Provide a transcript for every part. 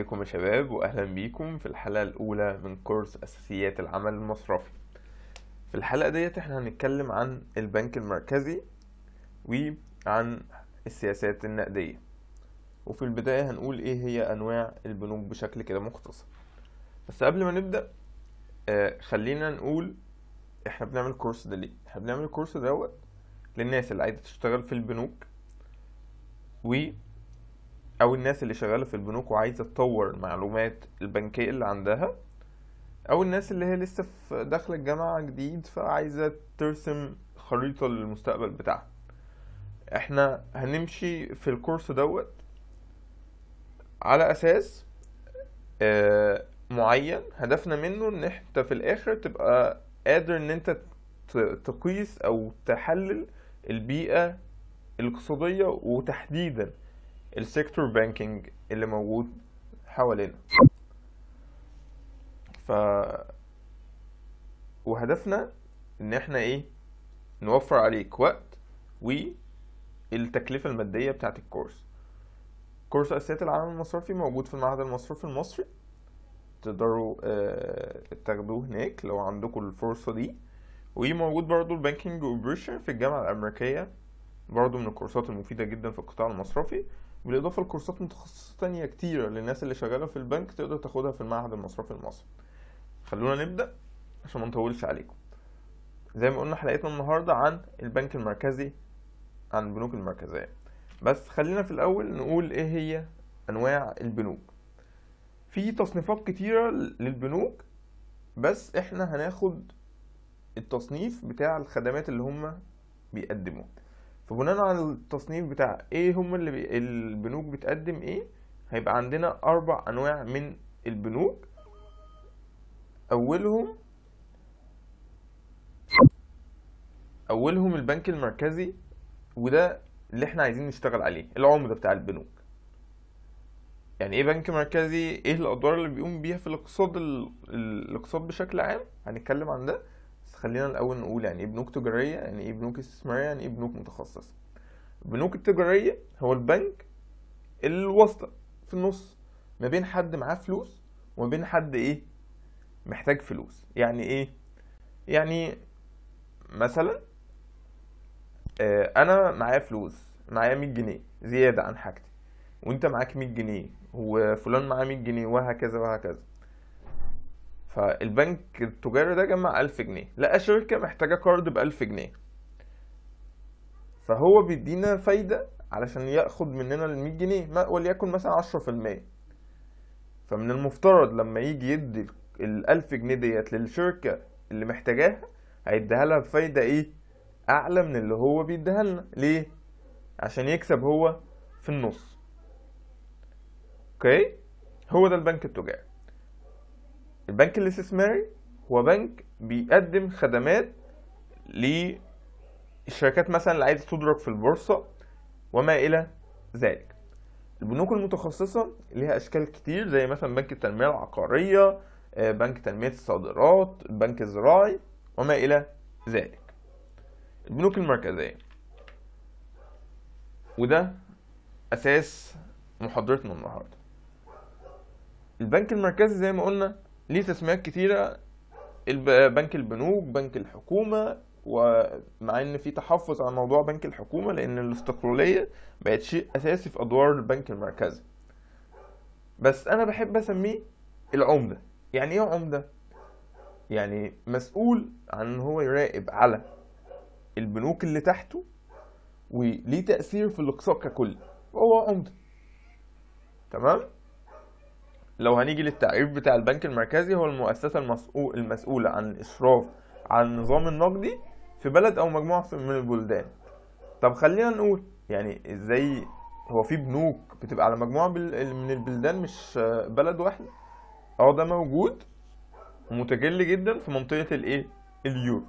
عليكم يا شباب واهلا بيكم في الحلقه الاولى من كورس اساسيات العمل المصرفي في الحلقه ديت احنا هنتكلم عن البنك المركزي وعن السياسات النقديه وفي البدايه هنقول ايه هي انواع البنوك بشكل كده مختصر بس قبل ما نبدا آه خلينا نقول احنا بنعمل الكورس ده ليه احنا بنعمل الكورس دوت للناس اللي عايزه تشتغل في البنوك و او الناس اللي شغاله في البنوك وعايزه تطور معلومات البنكيه اللي عندها او الناس اللي هي لسه في داخله الجامعه جديد فعايزه ترسم خريطه للمستقبل بتاعها احنا هنمشي في الكورس دوت على اساس آه، معين هدفنا منه ان انت في الاخر تبقى قادر ان انت تقيس او تحلل البيئه الاقتصاديه وتحديدا السيكتور بانكينج اللي موجود حوالينا ف وهدفنا ان احنا ايه نوفر عليك وقت والتكلفه الماديه بتاعه الكورس كورس اساسيات العالم المصرفي موجود في المعهد المصرفي المصري تقدروا اه تاخدوه هناك لو عندكم الفرصه دي وموجود برضو البانكينج اوبريشن في الجامعه الامريكيه برضو من الكورسات المفيده جدا في القطاع المصرفي بالاضافه لكورسات متخصصه تانية كتيره للناس اللي شغاله في البنك تقدر تاخدها في المعهد المصرفي المصري خلونا نبدا عشان ما نطولش عليكم زي ما قلنا حلقتنا النهارده عن البنك المركزي عن البنوك المركزيه بس خلينا في الاول نقول ايه هي انواع البنوك في تصنيفات كتيره للبنوك بس احنا هناخد التصنيف بتاع الخدمات اللي هم بيقدموها فبناء على التصنيف بتاع ايه هما اللي بي... البنوك بتقدم ايه هيبقى عندنا اربع انواع من البنوك اولهم اولهم البنك المركزي وده اللي احنا عايزين نشتغل عليه العمده بتاع البنوك يعني ايه بنك مركزي ايه الادوار اللي بيقوم بيها في الاقتصاد ال... الاقتصاد بشكل عام هنتكلم عن ده خلينا الاول نقول يعني ايه بنوك تجاريه يعني ايه بنوك استثماريه يعني ايه بنوك متخصصه البنوك التجاريه هو البنك الواسطه في النص ما بين حد معاه فلوس وما بين حد ايه محتاج فلوس يعني ايه يعني مثلا آه، انا معايا فلوس معايا 100 جنيه زياده عن حاجتي وانت معاك 100 جنيه وفلان معاه 100 جنيه وهكذا وهكذا فالبنك التجاري ده جمع 1000 جنيه لقى شركة محتاجة كارد ب 1000 جنيه فهو بيدينا فايدة علشان ياخد مننا ال 100 جنيه وليكن مثلا 10% فمن المفترض لما يجي يدي ال 1000 جنيه ديت للشركة اللي محتاجاها هيديها لها بفايدة ايه اعلى من اللي هو بيديها لنا ليه عشان يكسب هو في النص اوكي هو ده البنك التجاري البنك الاستثماري هو بنك بيقدم خدمات للشركات مثلا اللي عايزه تدرج في البورصه وما الى ذلك البنوك المتخصصه ليها اشكال كتير زي مثلا بنك التنميه العقاريه آه، بنك تنميه الصادرات البنك الزراعي وما الى ذلك البنوك المركزيه وده اساس محاضرتنا النهارده البنك المركزي زي ما قلنا ليه تسميات كتيرة بنك البنوك بنك الحكومة ومع ان في تحفظ على موضوع بنك الحكومة لان الاستقلالية بقت شيء اساسي في ادوار البنك المركزي بس انا بحب اسميه العمدة يعني ايه عمدة؟ يعني مسؤول عن ان هو يراقب على البنوك اللي تحته وليه تأثير في الاقتصاد ككل هو عمدة تمام؟ لو هنيجي للتعريف بتاع البنك المركزي هو المؤسسة المسؤولة عن الإشراف على النظام النقدي في بلد أو مجموعة من البلدان طب خلينا نقول يعني ازاي هو في بنوك بتبقى على مجموعة من البلدان مش بلد واحدة اه ده موجود ومتجل جدا في منطقة الايه اليورو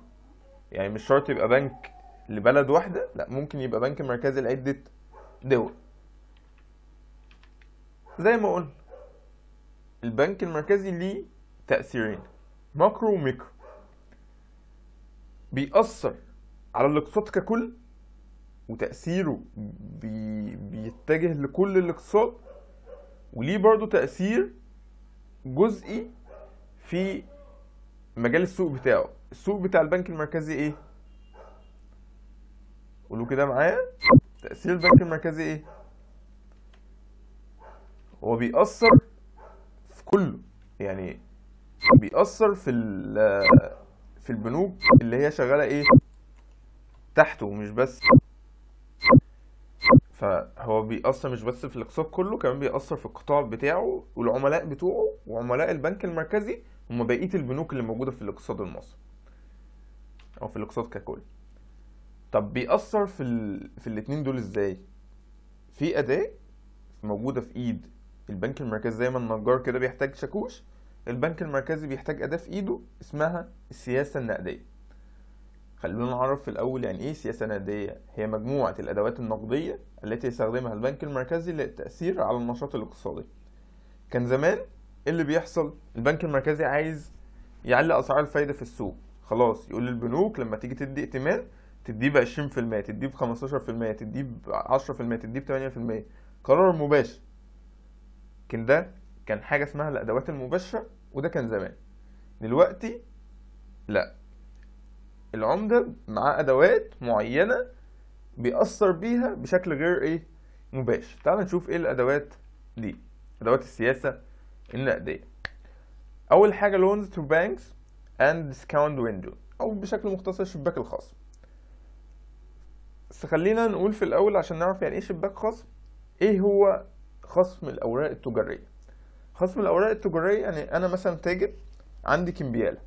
يعني مش شرط يبقى بنك لبلد واحدة لا ممكن يبقى بنك مركزي لعدة دول زي ما قلنا البنك المركزي ليه تأثيرين ماكرو وميكرو بيأثر على الاقتصاد ككل وتأثيره بي... بيتجه لكل الاقتصاد وليه برضو تأثير جزئي في مجال السوق بتاعه السوق بتاع البنك المركزي ايه قولوا كده معايا تأثير البنك المركزي ايه هو بيأثر كله يعني بيأثر في في البنوك اللي هي شغالة ايه تحته مش بس فهو بيأثر مش بس في الاقتصاد كله كمان بيأثر في القطاع بتاعه والعملاء بتوعه وعملاء البنك المركزي هم بقية البنوك اللي موجودة في الاقتصاد المصري أو في الاقتصاد ككل طب بيأثر في ال... في الاتنين دول ازاي في أداة موجودة في إيد البنك المركزي زي ما النجار كده بيحتاج شاكوش البنك المركزي بيحتاج أداة في إيده اسمها السياسة النقدية خلونا نعرف في الأول يعني إيه سياسة نقدية هي مجموعة الأدوات النقدية التي يستخدمها البنك المركزي للتأثير على النشاط الاقتصادي كان زمان إيه اللي بيحصل البنك المركزي عايز يعلي أسعار الفايدة في السوق خلاص يقول للبنوك لما تيجي تدي ائتمان تديه ب 20% تديه ب 15% تديه ب 10% تديه ب 8% قرار مباشر لكن ده كان حاجه اسمها الادوات المباشره وده كان زمان دلوقتي لا العمده معاه ادوات معينه بيأثر بيها بشكل غير ايه مباشر تعال نشوف ايه الادوات دي ادوات السياسه النقديه اول حاجه loans to banks and discount window او بشكل مختصر الشباك الخاص بس خلينا نقول في الاول عشان نعرف يعني ايه شباك خاص ايه هو خصم الاوراق التجاريه خصم الاوراق التجاريه يعني انا مثلا تاجر عندي كمبياله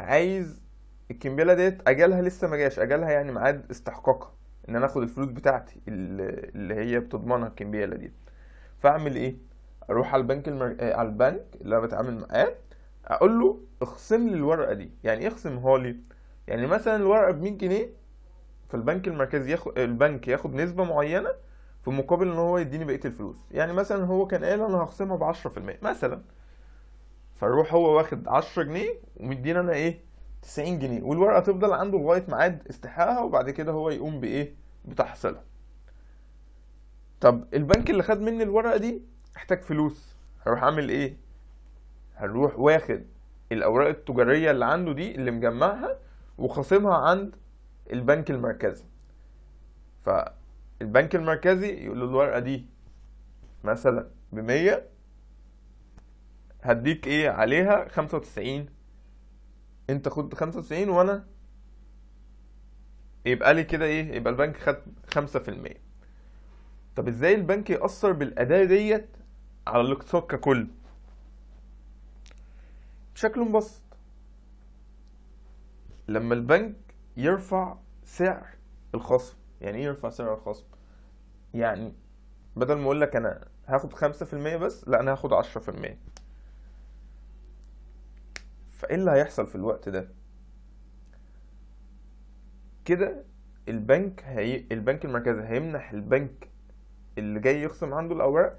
عايز الكمبياله ديت اجلها لسه ما جاش اجلها يعني ميعاد استحقاقها ان انا اخد الفلوس بتاعتي اللي هي بتضمنها الكمبياله دي فاعمل ايه اروح على البنك المر... آه، على البنك اللي انا بتعامل معاه اقول له اخصم لي الورقه دي يعني ايه اخصمها لي يعني مثلا الورقه ب 100 جنيه فالبنك المركزي ياخد البنك ياخد نسبه معينه في مقابل ان هو يديني بقيه الفلوس يعني مثلا هو كان قال انا هخصمها ب 10% مثلا فيروح هو واخد 10 جنيه ومدينا انا ايه 90 جنيه والورقه تفضل عنده لغايه ميعاد استحقاقها وبعد كده هو يقوم بايه بتحصيلها طب البنك اللي خد مني الورقه دي احتاج فلوس هروح اعمل ايه هروح واخد الاوراق التجاريه اللي عنده دي اللي مجمعها وخاصمها عند البنك المركزي ف البنك المركزي يقول له الورقه دي مثلا ب 100 هديك ايه عليها 95 انت خد 95 وانا يبقى لي كده ايه يبقى البنك خد 5% طب ازاي البنك يأثر بالأداة ديت على الاقتصاد ككل بشكل مبسط لما البنك يرفع سعر الخصم يعني ايه يرفع سعر الخصم يعني بدل ما اقول لك انا هاخد خمسة في المية بس لا انا هاخد عشرة في المية فايه اللي هيحصل في الوقت ده كده البنك هي... البنك المركزي هيمنح البنك اللي جاي يخصم عنده الاوراق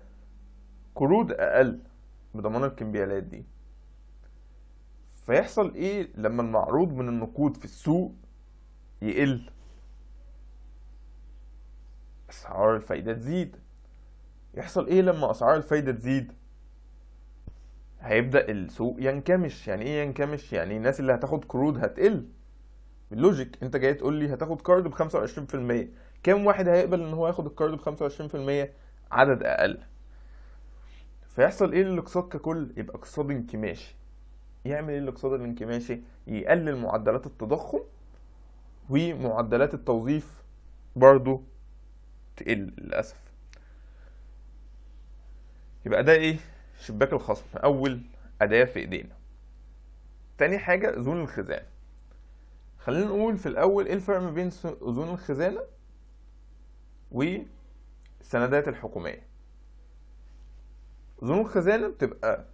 قروض اقل بضمان الكمبيالات دي فيحصل ايه لما المعروض من النقود في السوق يقل اسعار الفايده تزيد يحصل ايه لما اسعار الفايده تزيد هيبدا السوق ينكمش يعني ايه ينكمش يعني الناس اللي هتاخد كرود هتقل باللوجيك انت جاي تقول لي هتاخد كارد ب 25% كام واحد هيقبل ان هو ياخد الكارد ب 25% عدد اقل فيحصل ايه للاقتصاد ككل يبقى اقتصاد انكماشي يعمل ايه الاقتصاد الانكماشي يقلل معدلات التضخم ومعدلات التوظيف برضو تقل للأسف يبقى ده إيه شباك الخصم أول أداة في إيدينا تاني حاجة أذون الخزانة خلينا نقول في الأول إيه الفرق ما بين أذون الخزانة والسندات الحكومية أذون الخزانة بتبقى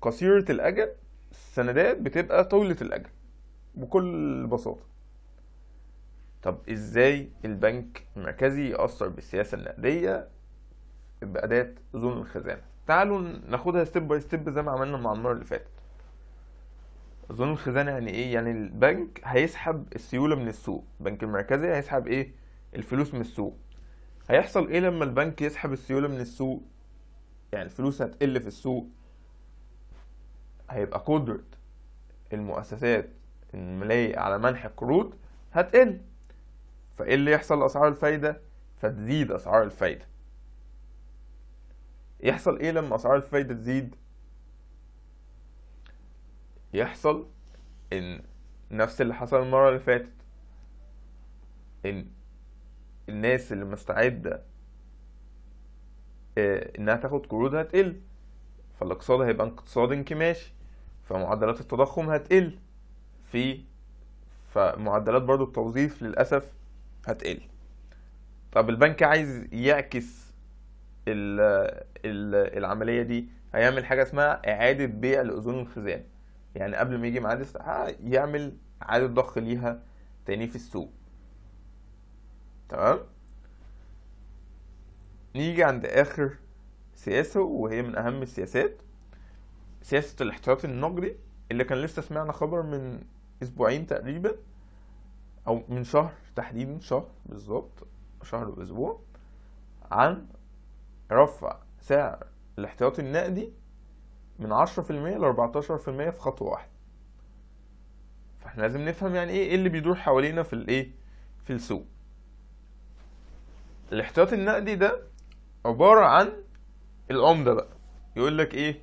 قصيرة الأجل السندات بتبقى طويلة الأجل بكل بساطة طب ازاي البنك المركزي يأثر بالسياسة النقدية بأداة ظلم الخزانة تعالوا ناخدها ستيب باي ستيب زي ما عملنا مع المرة اللي فاتت ظلم الخزانة يعني ايه يعني البنك هيسحب السيولة من السوق البنك المركزي هيسحب ايه الفلوس من السوق هيحصل ايه لما البنك يسحب السيولة من السوق يعني الفلوس هتقل في السوق هيبقى قدرة المؤسسات المالية على منح القروض هتقل فايه اللي يحصل لاسعار الفايده فتزيد اسعار الفايده يحصل ايه لما اسعار الفايده تزيد يحصل ان نفس اللي حصل المره اللي فاتت ان الناس اللي مستعده آه، انها تاخد قروض هتقل فالاقتصاد هيبقى اقتصاد انكماشي فمعدلات التضخم هتقل في فمعدلات برضو التوظيف للاسف هتقل طب البنك عايز يعكس ال العمليه دي هيعمل حاجه اسمها اعاده بيع لاذون الخزان يعني قبل ما يجي ميعاد استحقاقها يعمل اعاده ضخ ليها تاني في السوق تمام نيجي عند اخر سياسه وهي من اهم السياسات سياسه الاحتياطي النقدي اللي كان لسه سمعنا خبر من اسبوعين تقريبا او من شهر تحديدا شهر بالظبط شهر واسبوع عن رفع سعر الاحتياطي النقدي من عشرة في المية لأربعتاشر في المية في خطوة واحدة فاحنا لازم نفهم يعني إيه،, ايه اللي بيدور حوالينا في الايه في السوق الاحتياطي النقدي ده عبارة عن العمدة بقى يقول لك ايه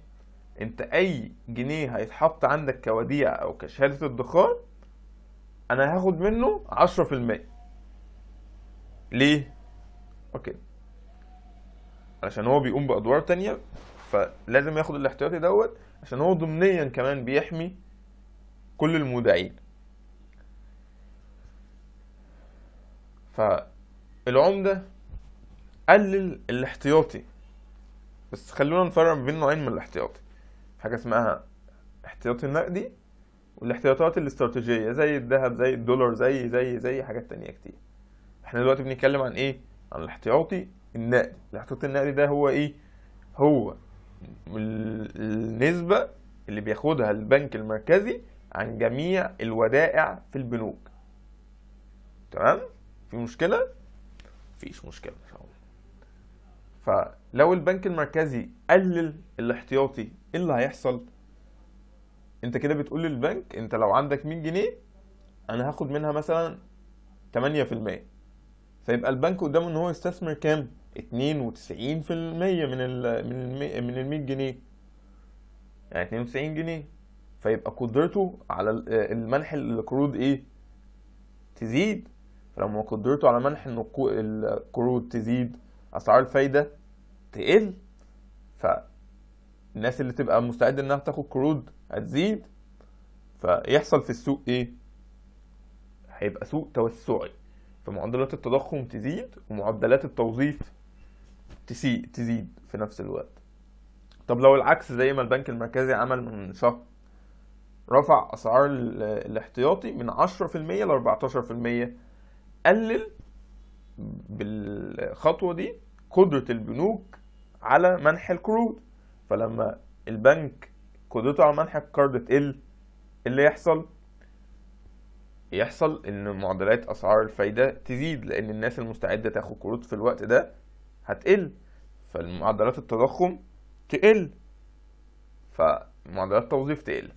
انت اي جنيه هيتحط عندك كوديعة او كشهادة ادخار انا هاخد منه 10% ليه؟ اوكي علشان هو بيقوم بادوار تانية فلازم ياخد الاحتياطي دوت عشان هو ضمنيا كمان بيحمي كل المودعين فالعمدة قلل الاحتياطي بس خلونا نفرق بين نوعين من الاحتياطي حاجة اسمها احتياطي نقدي والاحتياطات الاستراتيجيه زي الذهب زي الدولار زي زي زي حاجات تانية كتير احنا دلوقتي بنتكلم عن ايه عن الاحتياطي النقدي الاحتياطي النقدي ده هو ايه هو النسبه اللي بياخدها البنك المركزي عن جميع الودائع في البنوك تمام في مشكله مفيش مشكله ان شاء الله فلو البنك المركزي قلل الاحتياطي ايه اللي هيحصل انت كده بتقول للبنك انت لو عندك 100 جنيه انا هاخد منها مثلا 8% فيبقى البنك قدامه ان هو يستثمر كام 92% من الـ من الـ من ال 100 جنيه يعني 92 جنيه فيبقى قدرته على آه، المنح القروض ايه تزيد فلما قدرته على منح القروض تزيد اسعار الفايده تقل ف الناس اللي تبقى مستعده انها تاخد قروض هتزيد فيحصل في السوق ايه هيبقى سوق توسعي فمعدلات التضخم تزيد ومعدلات التوظيف تزيد في نفس الوقت طب لو العكس زي ما البنك المركزي عمل من شهر رفع اسعار الاحتياطي من 10% ل 14% قلل بالخطوه دي قدره البنوك على منح القروض فلما البنك قدرته على منح الكارد تقل اللي يحصل يحصل ان معدلات اسعار الفايده تزيد لان الناس المستعده تاخد قروض في الوقت ده هتقل فمعدلات التضخم تقل فمعدلات التوظيف تقل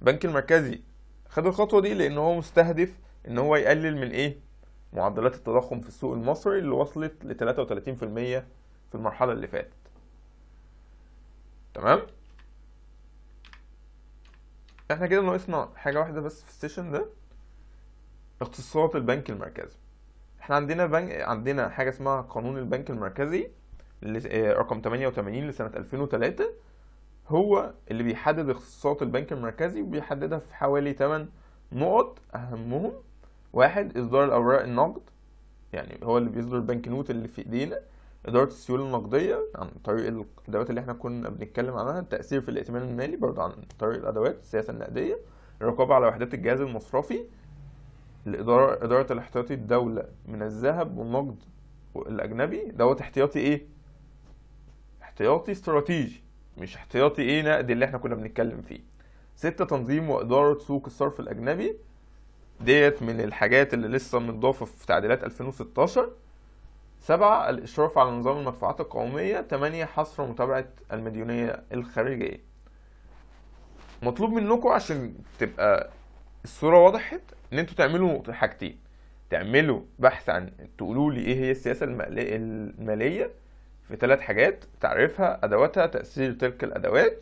البنك المركزي خد الخطوه دي لان هو مستهدف ان هو يقلل من ايه معدلات التضخم في السوق المصري اللي وصلت ل 33% في المرحله اللي فاتت تمام احنا كده ناقصنا حاجه واحده بس في السيشن ده اختصاصات البنك المركزي احنا عندنا بنك عندنا حاجه اسمها قانون البنك المركزي آه، رقم 88 لسنه 2003 هو اللي بيحدد اختصاصات البنك المركزي وبيحددها في حوالي 8 نقط اهمهم واحد اصدار الاوراق النقد يعني هو اللي بيصدر البنك نوت اللي في ايدينا إدارة السيولة النقدية عن طريق الأدوات اللي احنا كنا بنتكلم عنها التأثير في الائتمان المالي برضه عن طريق الأدوات السياسة النقدية الرقابة على وحدات الجهاز المصرفي الإدارة إدارة الاحتياطي الدولة من الذهب والنقد الأجنبي دوت احتياطي إيه؟ احتياطي استراتيجي مش احتياطي إيه نقد اللي احنا كنا بنتكلم فيه ستة تنظيم وإدارة سوق الصرف الأجنبي ديت من الحاجات اللي لسه متضافة في تعديلات 2016 سبعة الإشراف على نظام المدفوعات القومية تمانية حصر ومتابعة المديونية الخارجية مطلوب منكم عشان تبقى الصورة وضحت إن انتوا تعملوا حاجتين تعملوا بحث عن تقولوا لي إيه هي السياسة المالية في ثلاث حاجات تعريفها أدواتها تأثير تلك الأدوات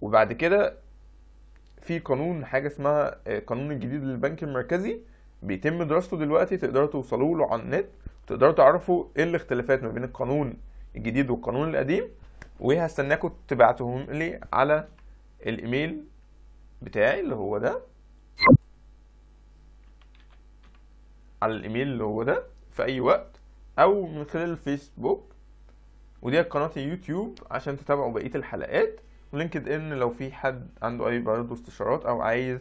وبعد كده في قانون حاجة اسمها القانون آه، الجديد للبنك المركزي بيتم دراسته دلوقتي تقدروا توصلوا له على النت تقدروا تعرفوا ايه الاختلافات ما بين القانون الجديد والقانون القديم وهستناكم تبعتوهم لي على الايميل بتاعي اللي هو ده على الايميل اللي هو ده في اي وقت او من خلال الفيسبوك ودي قناة يوتيوب عشان تتابعوا بقية الحلقات ولينكد ان لو في حد عنده اي برضه استشارات او عايز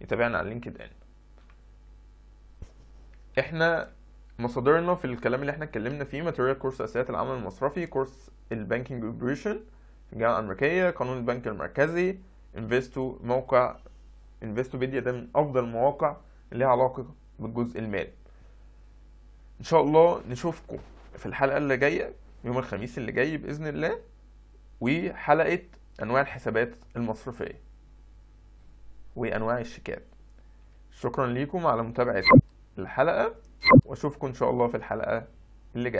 يتابعنا على لينكد ان احنا مصادرنا في الكلام اللي احنا اتكلمنا فيه ماتيريال كورس اساسيات العمل المصرفي كورس البانكينج اوبريشن في الجامعه الامريكيه قانون البنك المركزي انفستو موقع انفستوبيديا ده من افضل المواقع اللي ليها علاقه بالجزء المالي ان شاء الله نشوفكم في الحلقه اللي جايه يوم الخميس اللي جاي باذن الله وحلقه انواع الحسابات المصرفيه وانواع الشيكات شكرا ليكم على متابعه الحلقه واشوفكم ان شاء الله في الحلقه اللي جايه